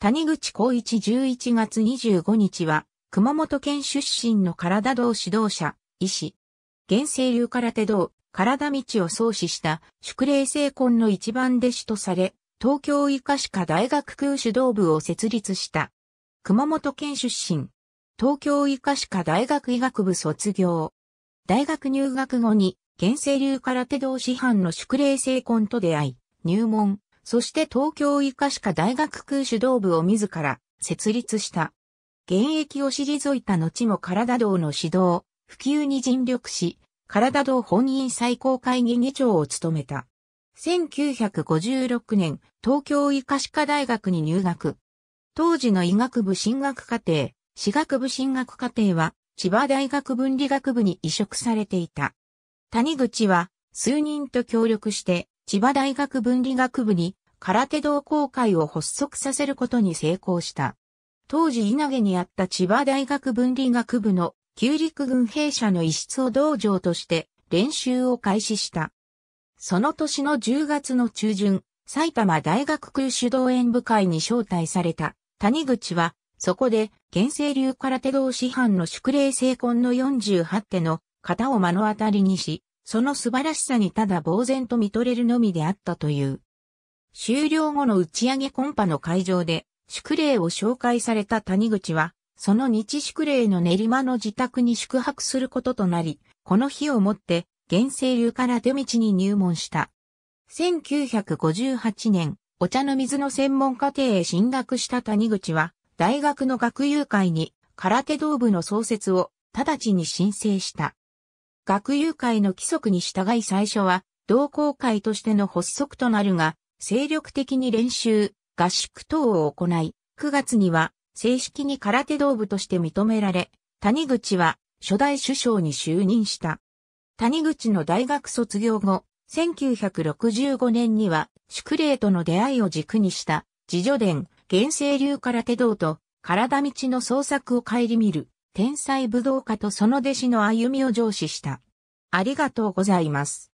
谷口光一11月25日は、熊本県出身の体道指導者、医師。原生流空手道、体道を創始した宿霊聖魂の一番弟子とされ、東京医科歯科大学空手道部を設立した。熊本県出身。東京医科歯科大学医学部卒業。大学入学後に、原生流空手道師範の宿霊聖魂と出会い、入門。そして東京医科歯科大学空手道部を自ら設立した。現役を退いた後も体道の指導、普及に尽力し、体道本院最高会議議長を務めた。1956年、東京医科歯科大学に入学。当時の医学部進学課程、歯学部進学課程は、千葉大学文理学部に移植されていた。谷口は、数人と協力して、千葉大学文理学部に空手道公会を発足させることに成功した。当時稲毛にあった千葉大学分理学部の旧陸軍兵舎の一室を道場として練習を開始した。その年の10月の中旬、埼玉大学空手道演部会に招待された谷口は、そこで、現世流空手道師範の宿礼成婚の48手の型を目の当たりにし、その素晴らしさにただ呆然と見とれるのみであったという。終了後の打ち上げコンパの会場で宿礼を紹介された谷口は、その日宿礼の練馬の自宅に宿泊することとなり、この日をもって、原生流から出道に入門した。1958年、お茶の水の専門課程へ進学した谷口は、大学の学友会に空手道部の創設を直ちに申請した。学友会の規則に従い最初は同好会としての発足となるが、精力的に練習、合宿等を行い、9月には正式に空手道部として認められ、谷口は初代首相に就任した。谷口の大学卒業後、1965年には宿礼との出会いを軸にした自助伝、原生流空手道と体道の創作を顧みる天才武道家とその弟子の歩みを上司した。ありがとうございます。